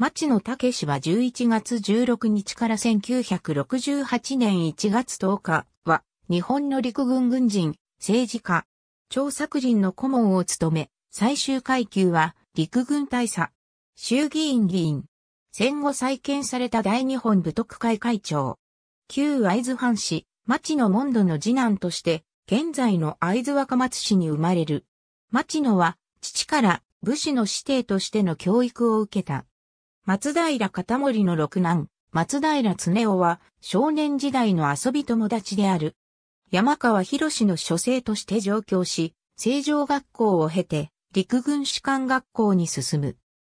町野武氏は11月16日から1968年1月10日は、日本の陸軍軍人、政治家、調作人の顧問を務め、最終階級は、陸軍大佐、衆議院議員、戦後再建された大日本部徳会会長、旧会津藩士、町野門戸の次男として、現在の会津若松市に生まれる。町野は、父から武士の師弟としての教育を受けた。松平片森の六男、松平常夫は少年時代の遊び友達である。山川博の書生として上京し、成城学校を経て陸軍士官学校に進む。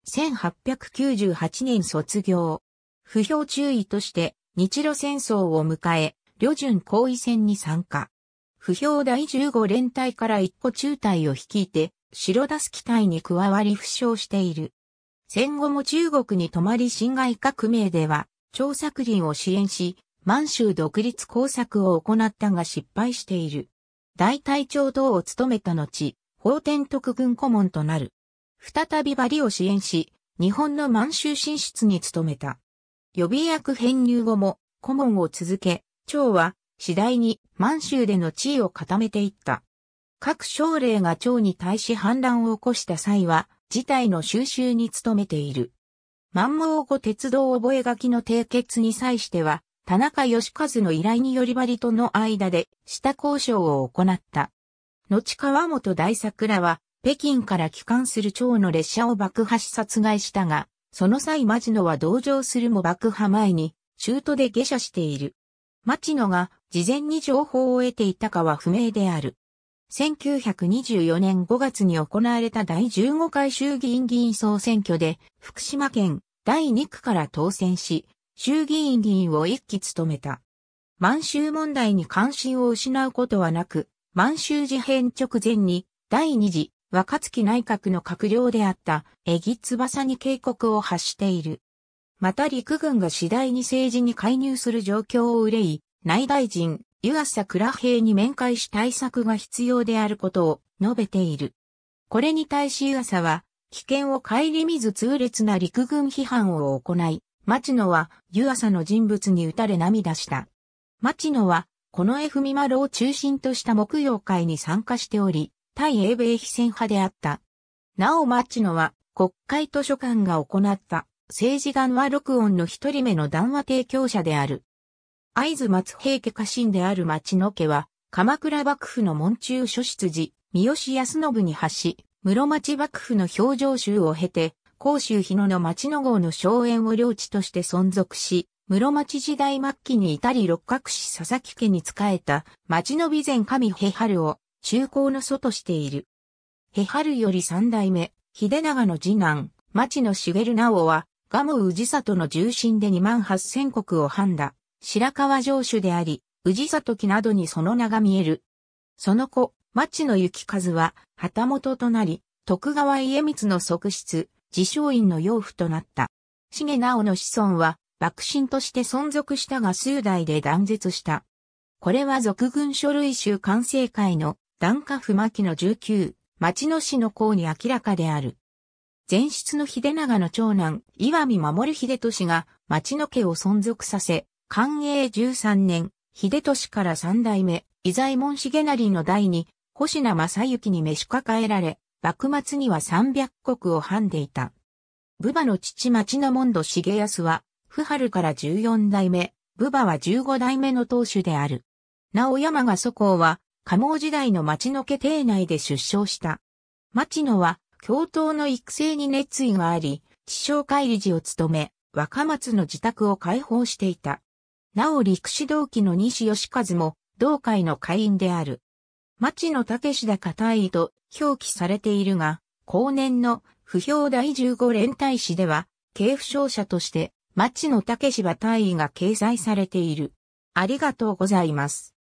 1898年卒業。不評注意として日露戦争を迎え、旅順行為戦に参加。不評第15連隊から一個中隊を率いて、白出す機隊に加わり負傷している。戦後も中国に泊まり辛亥革命では、張作霖を支援し、満州独立工作を行ったが失敗している。大隊長等を務めた後、法天徳軍顧問となる。再びバリを支援し、日本の満州進出に努めた。予備役編入後も顧問を続け、長は次第に満州での地位を固めていった。各省令が長に対し反乱を起こした際は、自体の収集に努めている。満蒙湖鉄道覚書の締結に際しては、田中義和の依頼によりバリとの間で下交渉を行った。後川本大桜は、北京から帰還する長の列車を爆破し殺害したが、その際マジノは同情するも爆破前に、中途で下車している。マ野ノが事前に情報を得ていたかは不明である。1924年5月に行われた第15回衆議院議員総選挙で、福島県第2区から当選し、衆議院議員を一期務めた。満州問題に関心を失うことはなく、満州事変直前に第2次若月内閣の閣僚であった江木翼に警告を発している。また陸軍が次第に政治に介入する状況を憂い、内大臣、湯浅倉平に面会し対策が必要であることを述べている。これに対し湯浅は、危険を顧みず痛烈な陸軍批判を行い、町野は湯浅の人物に打たれ涙した。町野は、この F ミマロを中心とした木曜会に参加しており、対英米非戦派であった。なお町野は、国会図書館が行った、政治眼話録音の一人目の談話提供者である。会津松平家家臣である町野家は、鎌倉幕府の門中諸出寺、三好康信に発し、室町幕府の表情集を経て、甲州日野の町野号の荘園を領地として存続し、室町時代末期に至り六角氏佐々木家に仕えた町野備前神平春を中高の祖としている。平春より三代目、秀長の次男、町野茂直は、蒲生氏里の重臣で2万八千国を判断。白川城主であり、氏里木などにその名が見える。その子、町の行和は旗本となり、徳川家光の側室、自称院の養父となった。重直の子孫は、幕臣として存続したが数代で断絶した。これは俗軍書類集完成会の段下不巻の19、町野氏の項に明らかである。前室の秀長の長男、岩見守秀俊が町野家を存続させ、寛永13年、秀俊から三代目、伊左衛門重成の代に、星名正幸に召し抱えられ、幕末には三百国を判でいた。ブ馬の父町の門戸重康は、不春から14代目、ブ馬は15代目の当主である。なお山賀祖公は、加茂時代の町の家庭内で出生した。町野は、教頭の育成に熱意があり、地商会理事を務め、若松の自宅を開放していた。なお陸士同期の西義和も、同会の会員である。町野武志高大尉と表記されているが、後年の不評第15連隊史では、軽負傷者として、町野武士は大尉が掲載されている。ありがとうございます。